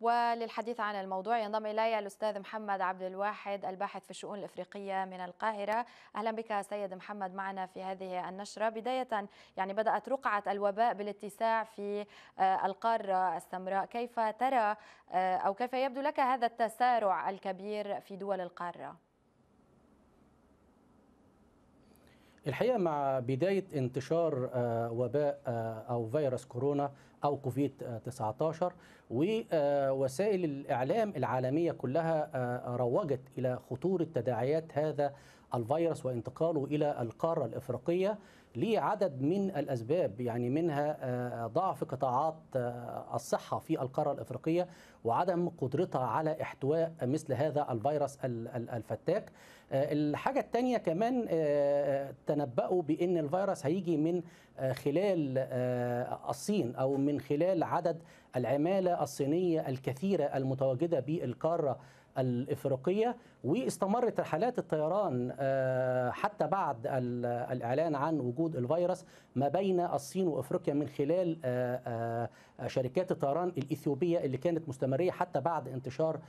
وللحديث عن الموضوع ينضم الي الاستاذ محمد عبد الواحد الباحث في الشؤون الافريقيه من القاهره اهلا بك سيد محمد معنا في هذه النشره بدايه يعني بدات رقعه الوباء بالاتساع في آه، القاره السمراء كيف ترى آه، او كيف يبدو لك هذا التسارع الكبير في دول القاره الحقيقه مع بدايه انتشار آه، وباء او فيروس كورونا أو كوفيد 19 ووسائل الإعلام العالمية كلها آه، روجت إلى خطورة تداعيات هذا الفيروس وانتقاله إلى القارة الإفريقية لعدد من الأسباب يعني منها آه، ضعف قطاعات آه، الصحة في القارة الإفريقية وعدم قدرتها على احتواء مثل هذا الفيروس الفتاك آه، الحاجة الثانية كمان تنبأوا بأن الفيروس هيجي من خلال الصين أو من خلال عدد العمالة الصينية الكثيرة المتواجدة بالقارة الإفريقية واستمرت رحلات الطيران آه، حتى بعد الإعلان عن وجود الفيروس ما بين الصين وإفريقيا من خلال آه، آه، شركات الطيران الإثيوبية اللي كانت مستمرية حتى بعد انتشار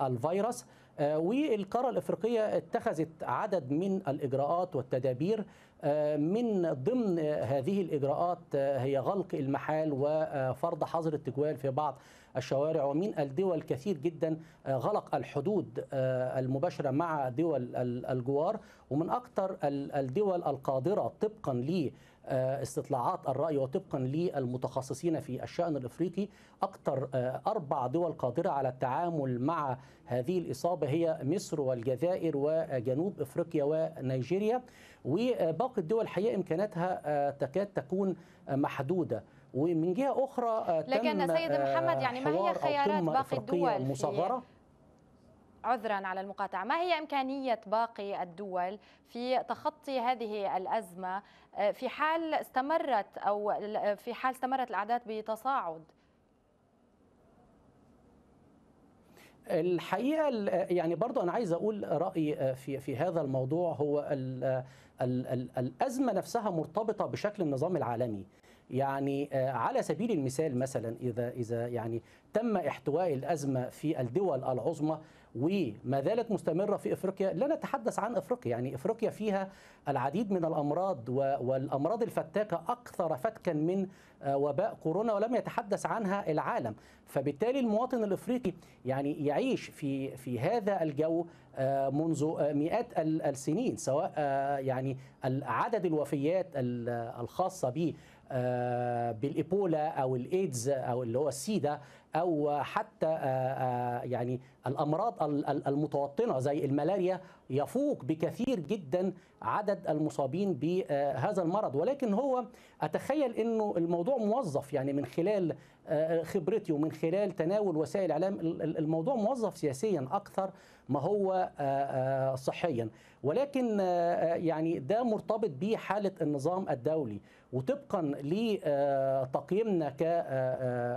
الفيروس آه، والقارة الإفريقية اتخذت عدد من الإجراءات والتدابير آه، من ضمن هذه الإجراءات آه، هي غلق المحال وفرض حظر التجوال في بعض الشوارع ومن الدول كثير جدا غلق الحدود المباشرة مع دول الجوار ومن أكثر الدول القادرة طبقا لي آه، استطلاعات الرأي وطبقا للمتخصصين في الشأن الإفريقي أكثر آه، أربع دول قادرة على التعامل مع هذه الإصابة هي مصر والجزائر وجنوب إفريقيا ونيجيريا وباقي الدول الحقيقة إمكاناتها آه، تكاد تكون محدودة ومن جهه اخرى لكن سيد محمد يعني ما هي خيارات باقي الدول مصغره عذرا على المقاطعة ما هي إمكانية باقي الدول في تخطي هذه الأزمة آه، في حال استمرت أو آه، في حال استمرت الأعداد بتصاعد؟ الحقيقه آه، يعني برضه انا عايز اقول رايي في في هذا الموضوع هو الازمه نفسها مرتبطه بشكل النظام العالمي يعني آه، على سبيل المثال مثلا اذا اذا يعني تم احتواء الازمه في الدول العظمى وما زالت مستمره في افريقيا لا نتحدث عن افريقيا يعني افريقيا فيها العديد من الامراض والامراض الفتاكه اكثر فتكا من آه، وباء كورونا ولم يتحدث عنها العالم فبالتالي المواطن الافريقي يعني يعيش في في هذا الجو آه، منذ مئات السنين سواء يعني عدد الوفيات الخاصه به آه، بالايبولا او الايدز او اللي هو السيدا او حتى آه، آه، يعني الامراض المتوطنه زي الملاريا يفوق بكثير جدا عدد المصابين بهذا المرض ولكن هو اتخيل انه الموضوع موظف يعني من خلال آه، خبرتي ومن خلال تناول وسائل الاعلام الموضوع موظف سياسيا اكثر ما هو صحيا ولكن يعني ده مرتبط بحاله النظام الدولي وطبقا لتقييمنا ك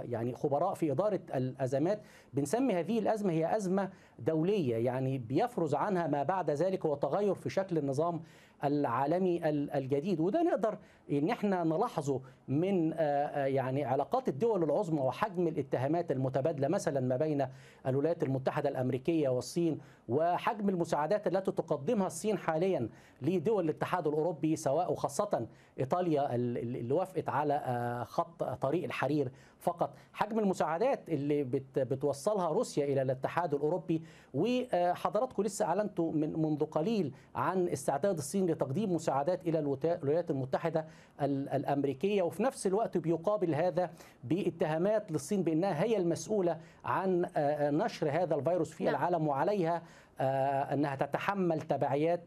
يعني خبراء في اداره إدارة الأزمات بنسمي هذه الأزمة هي أزمة دولية يعني بيفرز عنها ما بعد ذلك هو تغير في شكل النظام العالمي الجديد وده نقدر ان احنا نلاحظه من آه، آه، يعني علاقات الدول العظمى وحجم الاتهامات المتبادله مثلا ما بين الولايات المتحده الامريكيه والصين وحجم المساعدات التي تقدمها الصين حاليا لدول الاتحاد الاوروبي سواء وخاصه ايطاليا اللي وافقت على آه، خط طريق الحرير فقط حجم المساعدات اللي بتوصلها روسيا الى الاتحاد الاوروبي وحضراتكم لسه اعلنتوا من منذ قليل عن استعداد الصين لتقديم مساعدات الى الولايات المتحده الامريكيه وفي نفس الوقت بيقابل هذا باتهامات للصين بانها هي المسؤوله عن آه، آه، نشر هذا الفيروس في نعم. العالم وعليها آه، انها تتحمل تبعيات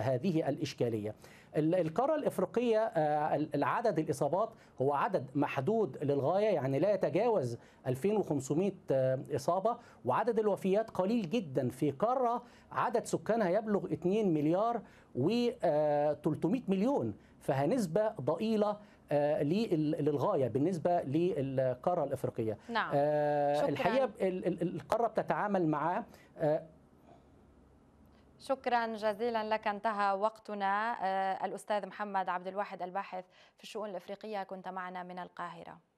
هذه الاشكاليه. القارة الإفريقية آه، العدد الإصابات هو عدد محدود للغاية يعني لا يتجاوز 2500 آه، إصابة وعدد الوفيات قليل جدا في قارة عدد سكانها يبلغ 2 مليار و300 آه، مليون فهنسبة ضئيلة للغايه بالنسبه للقاره الافريقيه نعم. آه الحقيقه القاره بتتعامل مع شكرا جزيلا لك انتهى وقتنا آه، الأستاذ محمد عبد الواحد الباحث في الشؤون الإفريقية كنت معنا من القاهرة